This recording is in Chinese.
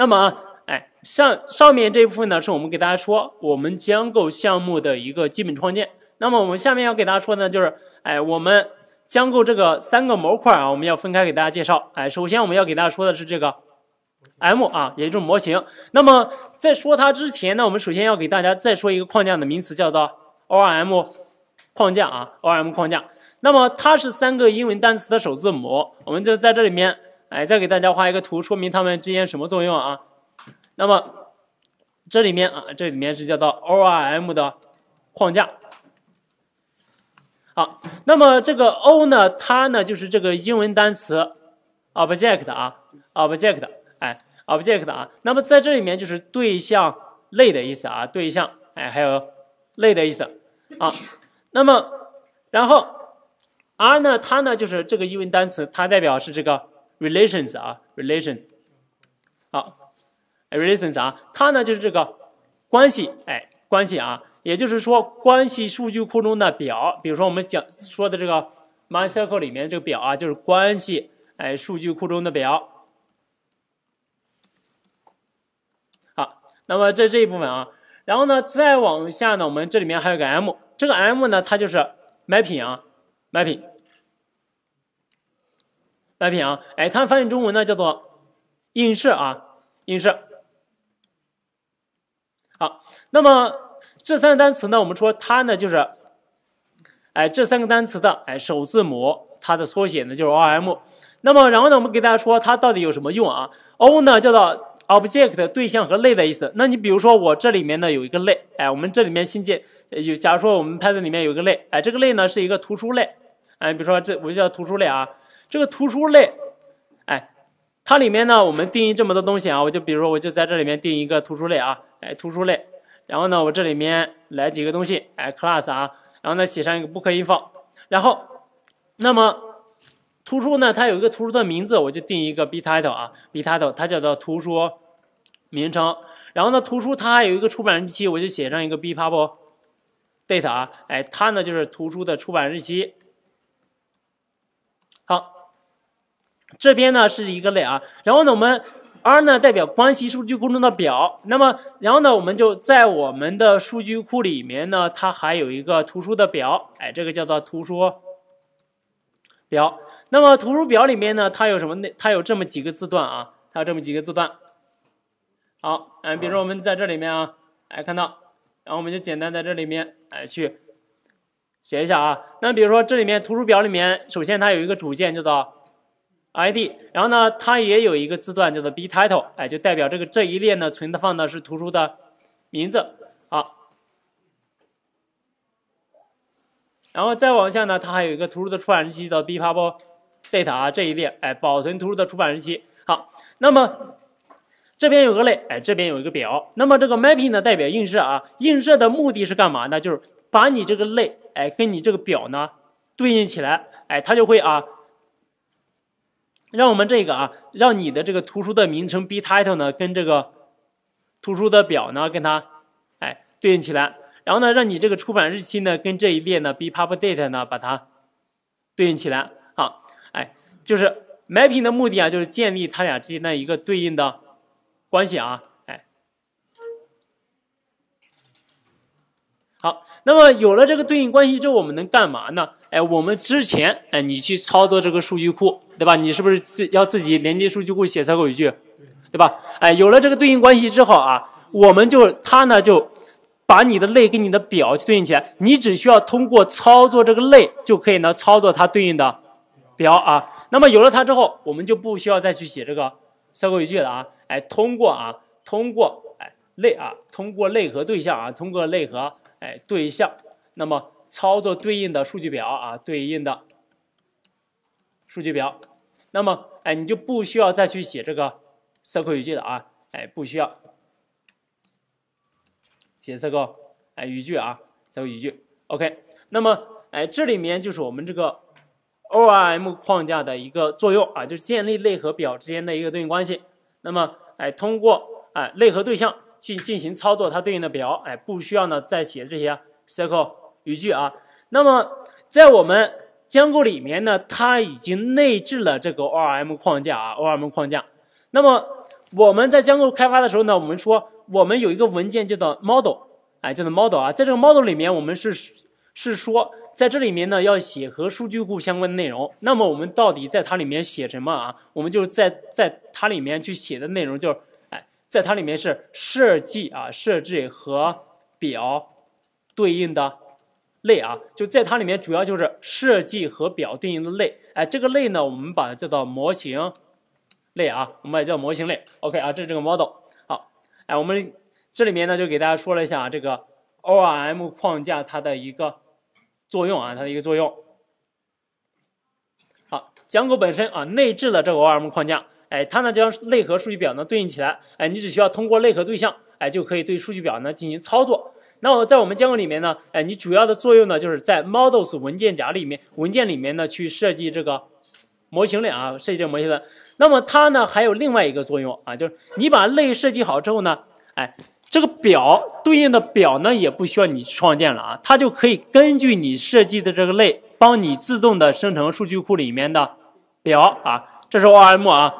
那么，哎，上上面这部分呢，是我们给大家说我们将构项目的一个基本创建。那么我们下面要给大家说呢，就是，哎，我们将构这个三个模块啊，我们要分开给大家介绍。哎，首先我们要给大家说的是这个 M 啊，也就是模型。那么在说它之前呢，我们首先要给大家再说一个框架的名词，叫做 ORM 框架啊，ORM 框架。那么它是三个英文单词的首字母，我们就在这里面。哎，再给大家画一个图，说明它们之间什么作用啊？那么这里面啊，这里面是叫做 ORM 的框架。好，那么这个 O 呢，它呢就是这个英文单词 object 啊，object，哎，object 啊。那么在这里面就是对象类的意思啊，对象，哎，还有类的意思啊。那么然后 R 呢，它呢就是这个英文单词，它代表是这个。relations 啊，relations，好，relations 啊，它呢就是这个关系，哎，关系啊，也就是说关系数据库中的表，比如说我们讲说的这个 MySQL 里面这个表啊，就是关系，哎，数据库中的表。好，那么这这一部分啊，然后呢再往下呢，我们这里面还有个 M，这个 M 呢它就是 mapping 啊，mapping。白品啊，哎，它翻译中文呢叫做映射啊，映射。好，那么这三个单词呢，我们说它呢就是，哎，这三个单词的哎首字母它的缩写呢就是 O M。那么然后呢，我们给大家说它到底有什么用啊？O 呢叫做 Object 对象和类的意思。那你比如说我这里面呢有一个类，哎，我们这里面新建有，假如说我们 p o n 里面有一个类，哎，这个类呢是一个图书类，哎，比如说这我就叫图书类啊。这个图书类，哎，它里面呢，我们定义这么多东西啊，我就比如说，我就在这里面定一个图书类啊，哎，图书类，然后呢，我这里面来几个东西，哎，class 啊，然后呢，写上一个 book info，然后，那么图书呢，它有一个图书的名字，我就定一个 b title 啊，b title 它叫做图书名称，然后呢，图书它还有一个出版日期，我就写上一个 b p u b l date 啊，哎，它呢就是图书的出版日期，好。这边呢是一个类啊，然后呢我们 R 呢代表关系数据库中的表，那么然后呢我们就在我们的数据库里面呢，它还有一个图书的表，哎，这个叫做图书表。那么图书表里面呢，它有什么？内？它有这么几个字段啊，它有这么几个字段。好，嗯，比如说我们在这里面啊，哎，看到，然后我们就简单在这里面哎去写一下啊。那比如说这里面图书表里面，首先它有一个主键叫做。ID，然后呢，它也有一个字段叫做 B title，哎，就代表这个这一列呢存的放的是图书的名字，好，然后再往下呢，它还有一个图书的出版日期的 B p 发布 date 啊这一列，哎，保存图书的出版日期。好，那么这边有个类，哎，这边有一个表，那么这个 mapping 呢代表映射啊，映射的目的是干嘛？呢？就是把你这个类，哎，跟你这个表呢对应起来，哎，它就会啊。让我们这个啊，让你的这个图书的名称 b title 呢，跟这个图书的表呢，跟它哎对应起来。然后呢，让你这个出版日期呢，跟这一列呢 b pub date 呢，把它对应起来。好，哎，就是 mapping 的目的啊，就是建立它俩之间一个对应的关系啊，哎。好，那么有了这个对应关系之后，我们能干嘛呢？哎，我们之前哎，你去操作这个数据库，对吧？你是不是自要自己连接数据库写 SQL 语句，对吧？哎，有了这个对应关系之后啊，我们就它呢就把你的类跟你的表对应起来，你只需要通过操作这个类就可以呢操作它对应的表啊。那么有了它之后，我们就不需要再去写这个 SQL 语句了啊。哎，通过啊，通过哎类啊，通过类和对象啊，通过类和哎对象，那么。操作对应的数据表啊，对应的数据表，那么哎，你就不需要再去写这个 SQL 语句了啊，哎，不需要写 SQL 哎语句啊，SQL 语句 OK。那么哎，这里面就是我们这个 ORM 框架的一个作用啊，就是建立类和表之间的一个对应关系。那么哎，通过哎类和对象去进行操作它对应的表，哎，不需要呢再写这些 SQL。语句啊，那么在我们 Django 里面呢，它已经内置了这个 ORM 框架啊，ORM 框架。那么我们在 Django 开发的时候呢，我们说我们有一个文件叫做 model，哎，叫做 model 啊，在这个 model 里面，我们是是说在这里面呢要写和数据库相关的内容。那么我们到底在它里面写什么啊？我们就在在它里面去写的内容就是，哎，在它里面是设计啊，设置和表对应的。类啊，就在它里面，主要就是设计和表定义的类。哎，这个类呢，我们把它叫做模型类啊，我们把它叫模型类。OK 啊，这是这个 model。好，哎，我们这里面呢，就给大家说了一下这个 ORM 框架它的一个作用啊，它的一个作用。好，讲狗本身啊内置了这个 ORM 框架，哎，它呢将类和数据表呢对应起来，哎，你只需要通过类和对象，哎，就可以对数据表呢进行操作。那在我们监控里面呢，哎，你主要的作用呢，就是在 models 文件夹里面文件里面呢，去设计这个模型类啊，设计这个模型的。那么它呢还有另外一个作用啊，就是你把类设计好之后呢，哎，这个表对应的表呢也不需要你创建了啊，它就可以根据你设计的这个类，帮你自动的生成数据库里面的表啊，这是 O r M 啊。